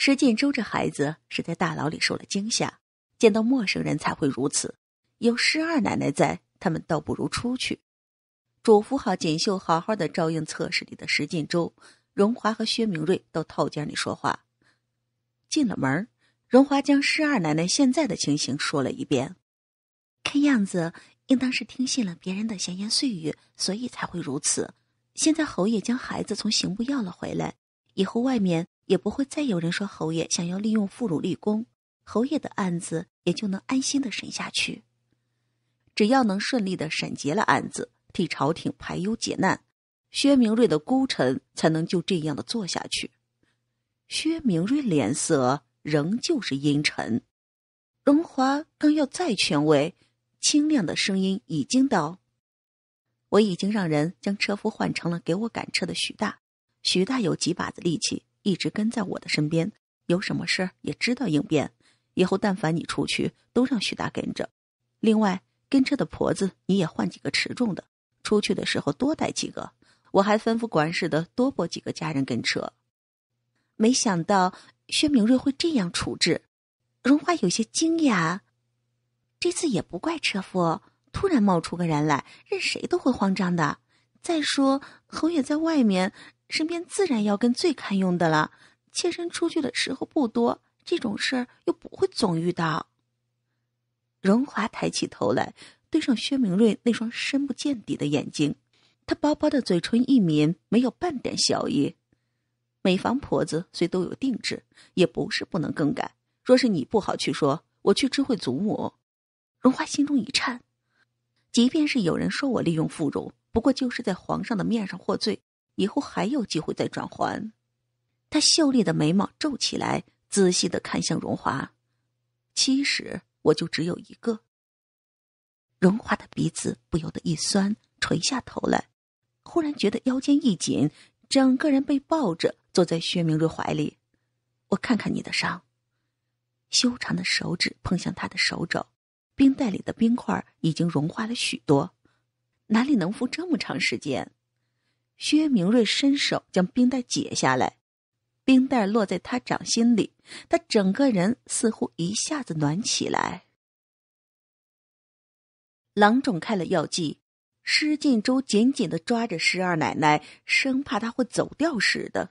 石晋州这孩子是在大牢里受了惊吓，见到陌生人才会如此。有施二奶奶在，他们倒不如出去，嘱咐好锦绣，好好的照应测试里的石晋州。荣华和薛明瑞到套间里说话。进了门，荣华将施二奶奶现在的情形说了一遍。看样子，应当是听信了别人的闲言碎语，所以才会如此。现在侯爷将孩子从刑部要了回来，以后外面。也不会再有人说侯爷想要利用妇孺立功，侯爷的案子也就能安心的审下去。只要能顺利的审结了案子，替朝廷排忧解难，薛明瑞的孤臣才能就这样的做下去。薛明瑞脸色仍旧是阴沉，荣华刚要再劝慰，清亮的声音已经道：“我已经让人将车夫换成了给我赶车的徐大，徐大有几把子力气。”一直跟在我的身边，有什么事儿也知道应变。以后但凡你出去，都让许大跟着。另外，跟车的婆子你也换几个持重的，出去的时候多带几个。我还吩咐管事的多拨几个家人跟车。没想到薛明瑞会这样处置，荣华有些惊讶。这次也不怪车夫，突然冒出个人来，任谁都会慌张的。再说侯爷在外面。身边自然要跟最堪用的了。妾身出去的时候不多，这种事儿又不会总遇到。荣华抬起头来，对上薛明瑞那双深不见底的眼睛，她薄薄的嘴唇一抿，没有半点笑意。美房婆子虽都有定制，也不是不能更改。若是你不好去说，我去知会祖母。荣华心中一颤，即便是有人说我利用妇孺，不过就是在皇上的面上获罪。以后还有机会再转还。他秀丽的眉毛皱起来，仔细的看向荣华。其实我就只有一个。荣华的鼻子不由得一酸，垂下头来，忽然觉得腰间一紧，整个人被抱着坐在薛明瑞怀里。我看看你的伤。修长的手指碰向他的手肘，冰袋里的冰块已经融化了许多，哪里能敷这么长时间？薛明瑞伸手将冰袋解下来，冰袋落在他掌心里，他整个人似乎一下子暖起来。郎中开了药剂，施晋周紧紧的抓着十二奶奶，生怕她会走掉似的。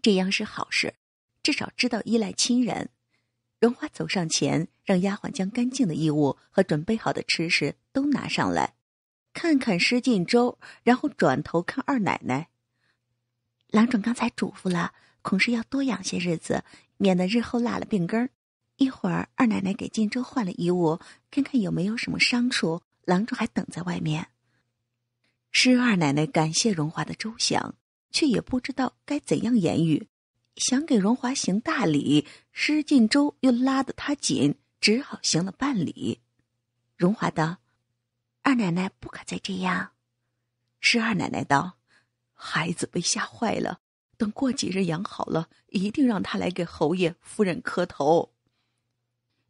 这样是好事，至少知道依赖亲人。荣华走上前，让丫鬟将干净的衣物和准备好的吃食都拿上来。看看施晋周，然后转头看二奶奶。郎中刚才嘱咐了，恐是要多养些日子，免得日后落了病根儿。一会儿二奶奶给晋州换了衣物，看看有没有什么伤处。郎中还等在外面。施二奶奶感谢荣华的周详，却也不知道该怎样言语，想给荣华行大礼，施晋周又拉得她紧，只好行了半礼。荣华道。二奶奶不可再这样，施二奶奶道：“孩子被吓坏了，等过几日养好了，一定让他来给侯爷夫人磕头。”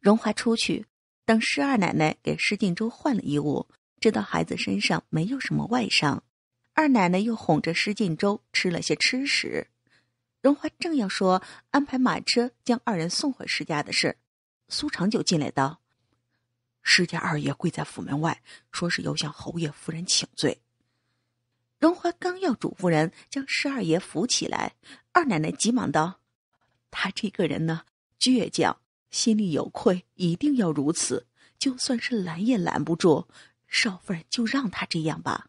荣华出去，等施二奶奶给施晋州换了衣物，知道孩子身上没有什么外伤，二奶奶又哄着施晋州吃了些吃食。荣华正要说安排马车将二人送回施家的事，苏长久进来道。施家二爷跪在府门外，说是要向侯爷夫人请罪。荣华刚要嘱咐人将施二爷扶起来，二奶奶急忙道：“他这个人呢，倔强，心里有愧，一定要如此，就算是拦也拦不住。少夫人就让他这样吧。”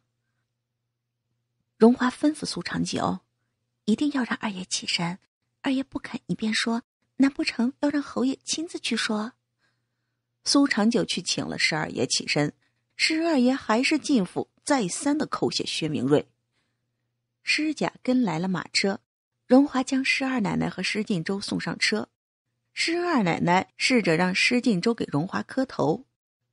荣华吩咐苏长久：“一定要让二爷起身。二爷不肯，你便说，难不成要让侯爷亲自去说？”苏长久去请了十二爷起身，十二爷还是进府再三的叩谢薛明瑞。施甲跟来了马车，荣华将施二奶奶和施晋周送上车。施二奶奶试着让施晋周给荣华磕头，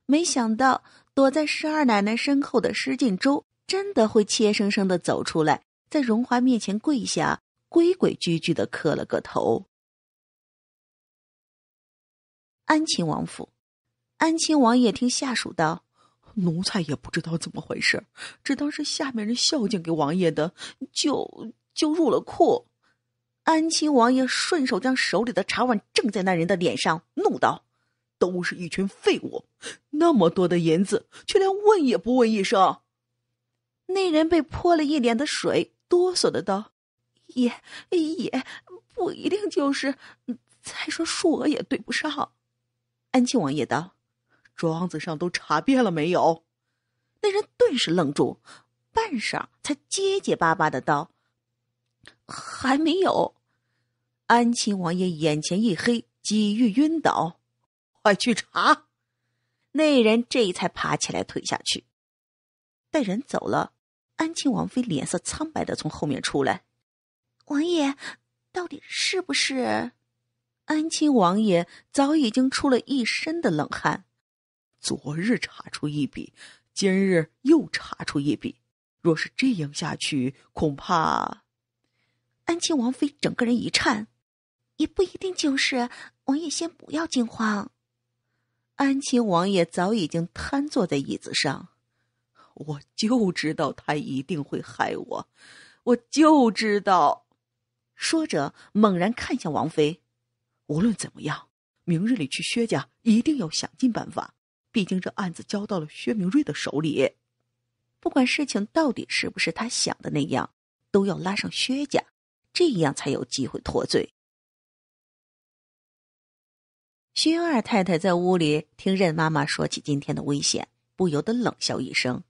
没想到躲在施二奶奶身后的施晋周真的会怯生生的走出来，在荣华面前跪下，规规矩矩的磕了个头。安亲王府。安亲王爷听下属道：“奴才也不知道怎么回事，只当是下面人孝敬给王爷的，就就入了库。”安亲王爷顺手将手里的茶碗正在那人的脸上，怒道：“都是一群废物，那么多的银子，却连问也不问一声。”那人被泼了一脸的水，哆嗦的道：“也也不一定就是，再说数额也对不上。”安亲王爷道。庄子上都查遍了没有？那人顿时愣住，半晌才结结巴巴的道：“还没有。”安亲王爷眼前一黑，几欲晕倒。快去查！那人这才爬起来退下去。待人走了，安亲王妃脸色苍白的从后面出来：“王爷，到底是不是？”安亲王爷早已经出了一身的冷汗。昨日查出一笔，今日又查出一笔。若是这样下去，恐怕安亲王妃整个人一颤。也不一定就是王爷，先不要惊慌。安亲王爷早已经瘫坐在椅子上。我就知道他一定会害我，我就知道。说着，猛然看向王妃。无论怎么样，明日里去薛家，一定要想尽办法。毕竟这案子交到了薛明瑞的手里，不管事情到底是不是他想的那样，都要拉上薛家，这样才有机会脱罪。薛二太太在屋里听任妈妈说起今天的危险，不由得冷笑一声：“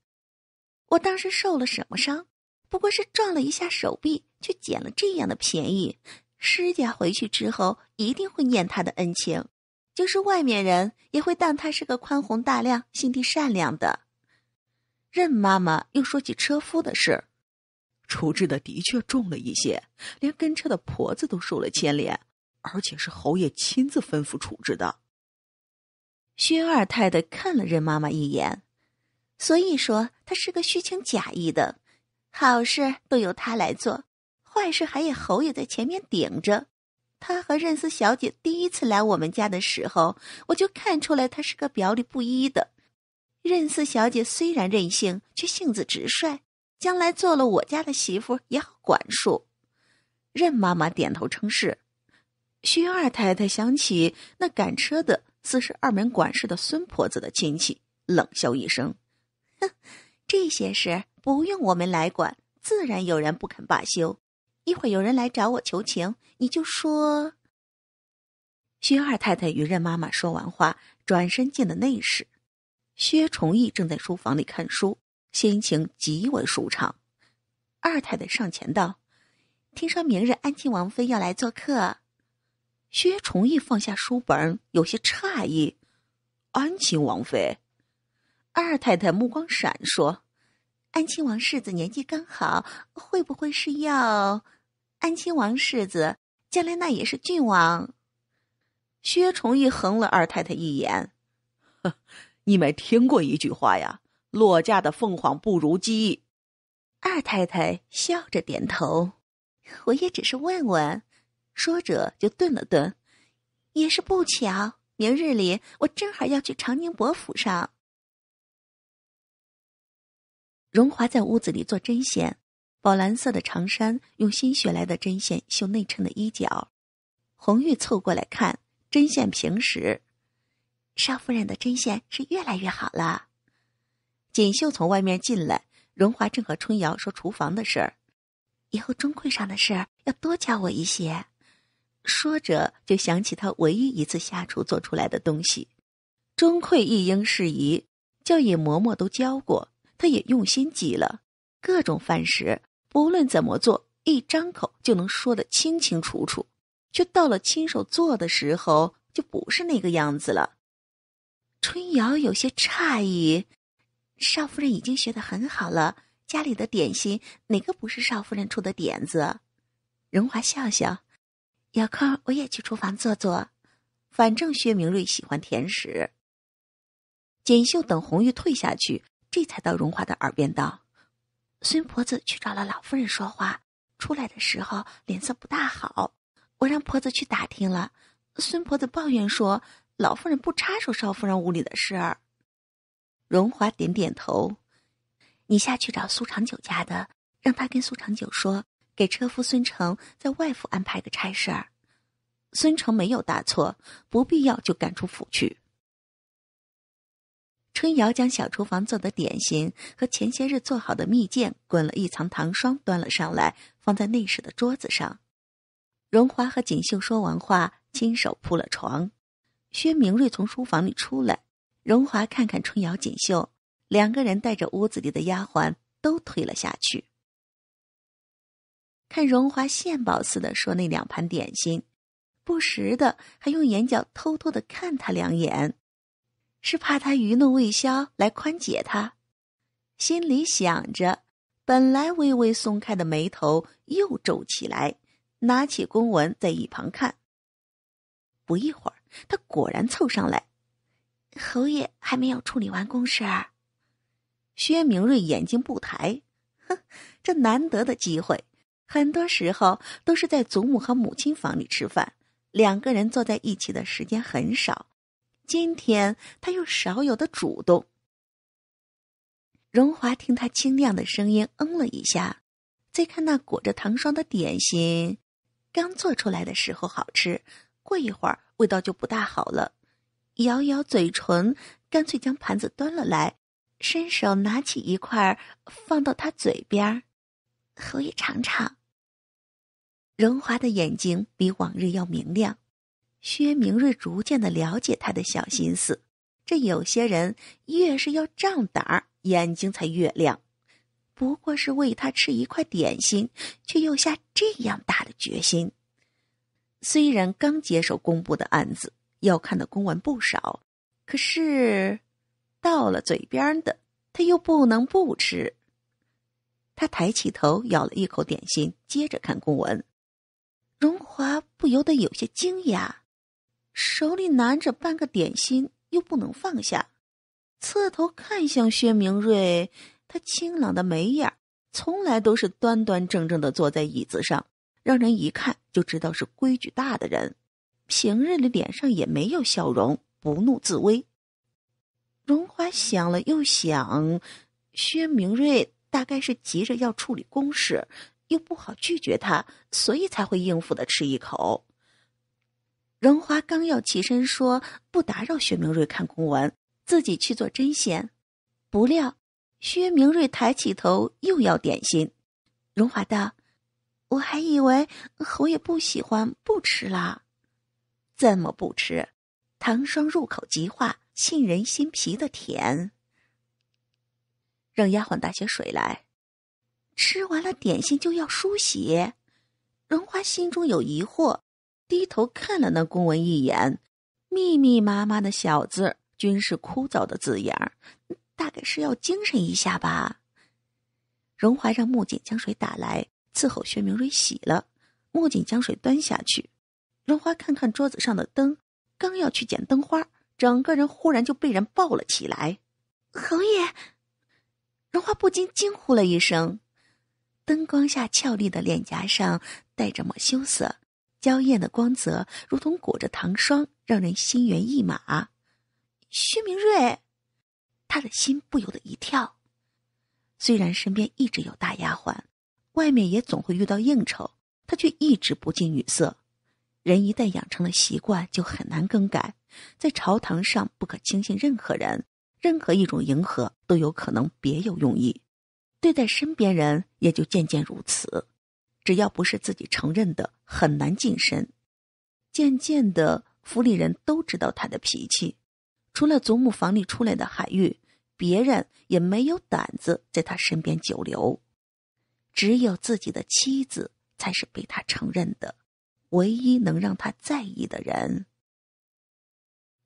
我当时受了什么伤？不过是撞了一下手臂，却捡了这样的便宜。施家回去之后一定会念他的恩情。”就是外面人也会当他是个宽宏大量、心地善良的。任妈妈又说起车夫的事处置的的确重了一些，连跟车的婆子都受了牵连，而且是侯爷亲自吩咐处置的。薛二太太看了任妈妈一眼，所以说他是个虚情假意的，好事都由他来做，坏事还有侯爷在前面顶着。他和任四小姐第一次来我们家的时候，我就看出来他是个表里不一的。任四小姐虽然任性，却性子直率，将来做了我家的媳妇也好管束。任妈妈点头称是。徐二太太想起那赶车的，四十二门管事的孙婆子的亲戚，冷笑一声：“哼，这些事不用我们来管，自然有人不肯罢休。”一会儿有人来找我求情，你就说。薛二太太与任妈妈说完话，转身进了内室。薛崇义正在书房里看书，心情极为舒畅。二太太上前道：“听说明日安亲王妃要来做客。”薛崇义放下书本，有些诧异：“安亲王妃？”二太太目光闪烁：“安亲王世子年纪刚好，会不会是要……”安亲王世子将来那也是郡王。薛崇义横了二太太一眼：“呵你没听过一句话呀？落嫁的凤凰不如鸡。”二太太笑着点头：“我也只是问问。”说着就顿了顿：“也是不巧，明日里我正好要去长宁伯府上。”荣华在屋子里做针线。宝蓝色的长衫，用新学来的针线绣内衬的衣角。红玉凑过来看，针线平实。少夫人的针线是越来越好了。锦绣从外面进来，荣华正和春瑶说厨房的事儿。以后钟馗上的事儿要多教我一些。说着就想起他唯一一次下厨做出来的东西。钟馗一应事宜，叫野嬷嬷都教过，她也用心极了，各种饭食。无论怎么做，一张口就能说得清清楚楚，却到了亲手做的时候，就不是那个样子了。春瑶有些诧异，少夫人已经学得很好了，家里的点心哪个不是少夫人出的点子？荣华笑笑，有空我也去厨房坐坐，反正薛明瑞喜欢甜食。锦绣等红玉退下去，这才到荣华的耳边道。孙婆子去找了老夫人说话，出来的时候脸色不大好。我让婆子去打听了，孙婆子抱怨说老夫人不插手少夫人屋里的事儿。荣华点点头，你下去找苏长久家的，让他跟苏长久说，给车夫孙成在外府安排个差事儿。孙成没有大错，不必要就赶出府去。春瑶将小厨房做的点心和前些日做好的蜜饯滚了一层糖霜，端了上来，放在内室的桌子上。荣华和锦绣说完话，亲手铺了床。薛明瑞从书房里出来，荣华看看春瑶、锦绣，两个人带着屋子里的丫鬟都推了下去。看荣华献宝似的说那两盘点心，不时的还用眼角偷偷的看他两眼。是怕他余怒未消，来宽解他。心里想着，本来微微松开的眉头又皱起来，拿起公文在一旁看。不一会儿，他果然凑上来：“侯爷还没有处理完公事。”薛明瑞眼睛不抬，哼，这难得的机会，很多时候都是在祖母和母亲房里吃饭，两个人坐在一起的时间很少。今天他又少有的主动。荣华听他清亮的声音，嗯了一下。再看那裹着糖霜的点心，刚做出来的时候好吃，过一会儿味道就不大好了。咬咬嘴唇，干脆将盘子端了来，伸手拿起一块放到他嘴边，侯爷尝尝。荣华的眼睛比往日要明亮。薛明瑞逐渐的了解他的小心思，这有些人越是要仗胆儿，眼睛才越亮。不过是喂他吃一块点心，却又下这样大的决心。虽然刚接手公布的案子，要看的公文不少，可是到了嘴边的他又不能不吃。他抬起头咬了一口点心，接着看公文。荣华不由得有些惊讶。手里拿着半个点心，又不能放下，侧头看向薛明瑞，他清朗的眉眼，从来都是端端正正的坐在椅子上，让人一看就知道是规矩大的人。平日里脸上也没有笑容，不怒自威。荣华想了又想，薛明瑞大概是急着要处理公事，又不好拒绝他，所以才会应付的吃一口。荣华刚要起身说：“不打扰薛明瑞看公文，自己去做针线。”不料，薛明瑞抬起头又要点心。荣华道：“我还以为侯爷不喜欢不吃了，怎么不吃？糖霜入口即化，沁人心脾的甜。让丫鬟打些水来。吃完了点心就要梳洗，荣华心中有疑惑。”低头看了那公文一眼，密密麻麻的小字均是枯燥的字眼儿，大概是要精神一下吧。荣华让木槿将水打来，伺候薛明瑞洗了。木槿将水端下去，荣华看看桌子上的灯，刚要去捡灯花，整个人忽然就被人抱了起来。侯爷，荣华不禁惊呼了一声，灯光下俏丽的脸颊上带着抹羞涩。娇艳的光泽，如同裹着糖霜，让人心猿意马。薛明瑞，他的心不由得一跳。虽然身边一直有大丫鬟，外面也总会遇到应酬，他却一直不近女色。人一旦养成了习惯，就很难更改。在朝堂上不可轻信任何人，任何一种迎合都有可能别有用意。对待身边人，也就渐渐如此。只要不是自己承认的，很难近身。渐渐的，府里人都知道他的脾气，除了祖母房里出来的海玉，别人也没有胆子在他身边久留。只有自己的妻子才是被他承认的，唯一能让他在意的人。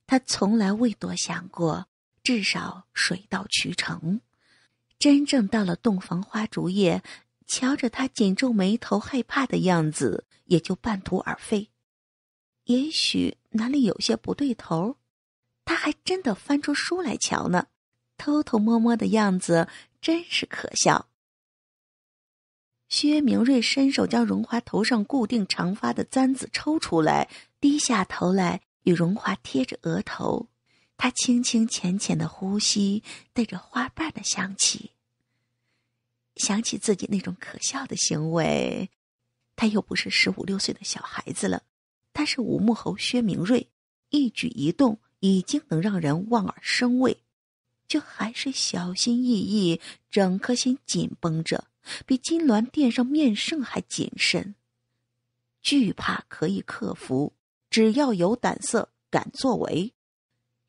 他从来未多想过，至少水到渠成。真正到了洞房花烛夜。瞧着他紧皱眉头、害怕的样子，也就半途而废。也许哪里有些不对头，他还真的翻出书来瞧呢，偷偷摸摸的样子真是可笑。薛明瑞伸手将荣华头上固定长发的簪子抽出来，低下头来与荣华贴着额头，他轻轻浅浅的呼吸，带着花瓣的香气。想起自己那种可笑的行为，他又不是十五六岁的小孩子了，他是武穆侯薛明瑞，一举一动已经能让人望而生畏，却还是小心翼翼，整颗心紧绷着，比金銮殿上面圣还谨慎。惧怕可以克服，只要有胆色敢作为，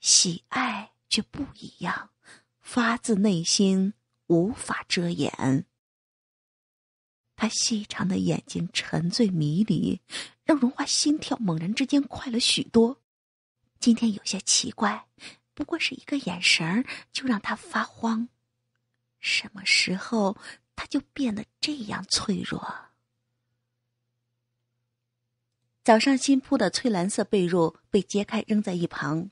喜爱却不一样，发自内心。无法遮掩。他细长的眼睛沉醉迷离，让荣华心跳猛然之间快了许多。今天有些奇怪，不过是一个眼神就让他发慌。什么时候他就变得这样脆弱？早上新铺的翠蓝色被褥被揭开扔在一旁，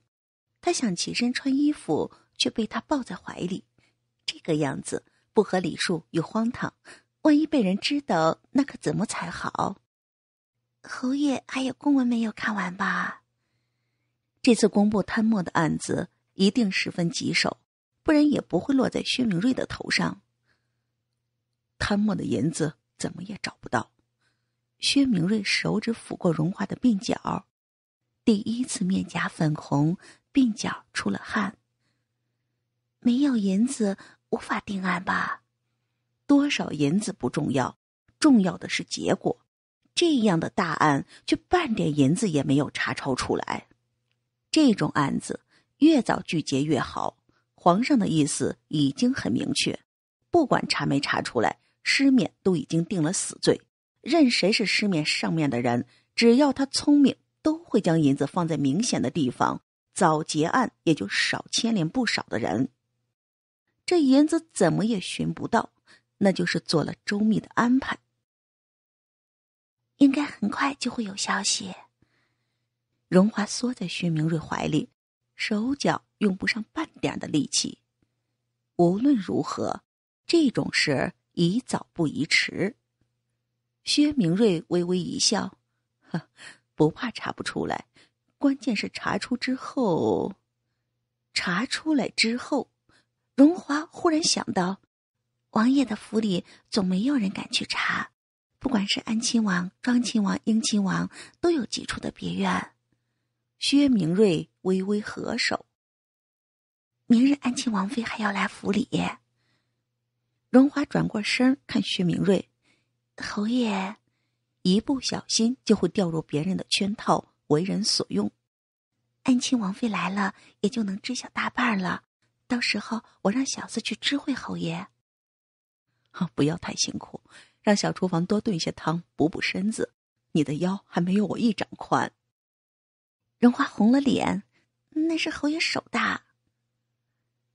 他想起身穿衣服，却被他抱在怀里。这个样子不合理数又荒唐，万一被人知道，那可怎么才好？侯爷还有公文没有看完吧？这次公布贪墨的案子一定十分棘手，不然也不会落在薛明瑞的头上。贪墨的银子怎么也找不到？薛明瑞手指抚过荣华的鬓角，第一次面颊粉红，鬓角出了汗。没有银子。无法定案吧？多少银子不重要，重要的是结果。这样的大案却半点银子也没有查抄出来，这种案子越早拒结越好。皇上的意思已经很明确，不管查没查出来，施勉都已经定了死罪。任谁是施勉上面的人，只要他聪明，都会将银子放在明显的地方，早结案也就少牵连不少的人。这银子怎么也寻不到，那就是做了周密的安排，应该很快就会有消息。荣华缩在薛明瑞怀里，手脚用不上半点的力气。无论如何，这种事儿宜早不宜迟。薛明瑞微微一笑：“呵，不怕查不出来，关键是查出之后，查出来之后。”荣华忽然想到，王爷的府里总没有人敢去查，不管是安亲王、庄亲王、英亲王，都有几处的别院。薛明瑞微微合手。明日安亲王妃还要来府里。荣华转过身看薛明瑞，侯爷，一不小心就会掉入别人的圈套，为人所用。安亲王妃来了，也就能知晓大半了。到时候我让小四去知会侯爷。啊，不要太辛苦，让小厨房多炖些汤补补身子。你的腰还没有我一掌宽。荣华红了脸，那是侯爷手大。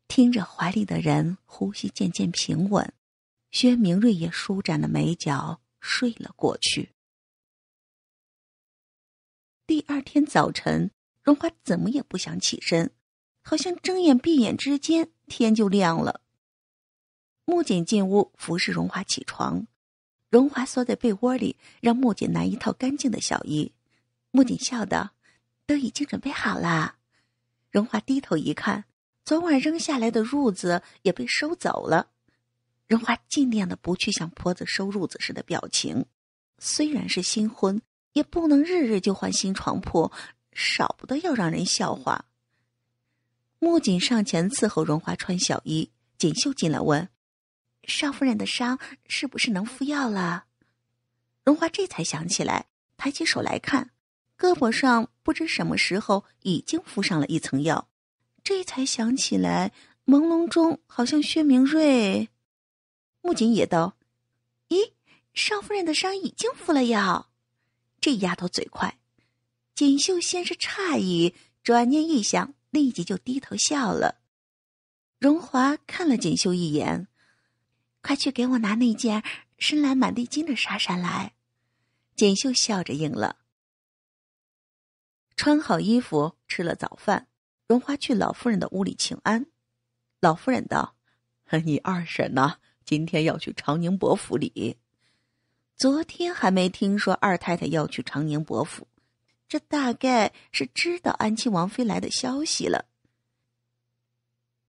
听着怀里的人呼吸渐渐平稳，薛明瑞也舒展了眉角，睡了过去。第二天早晨，荣华怎么也不想起身。好像睁眼闭眼之间，天就亮了。木槿进屋服侍荣华起床，荣华缩在被窝里，让木槿拿一套干净的小衣。木槿笑道：“都已经准备好了。”荣华低头一看，昨晚扔下来的褥子也被收走了。荣华尽量的不去像婆子收褥子似的表情，虽然是新婚，也不能日日就换新床铺，少不得要让人笑话。木槿上前伺候荣华穿小衣，锦绣进来问：“少夫人的伤是不是能敷药了？”荣华这才想起来，抬起手来看，胳膊上不知什么时候已经敷上了一层药，这才想起来，朦胧中好像薛明瑞。木槿也道：“咦，少夫人的伤已经敷了药。”这丫头嘴快，锦绣先是诧异，转念一想。立即就低头笑了，荣华看了锦绣一眼，快去给我拿那件深蓝满地金的纱衫来。锦绣笑着应了。穿好衣服，吃了早饭，荣华去老夫人的屋里请安。老夫人道：“你二婶呢？今天要去长宁伯府里。昨天还没听说二太太要去长宁伯府。”这大概是知道安亲王妃来的消息了。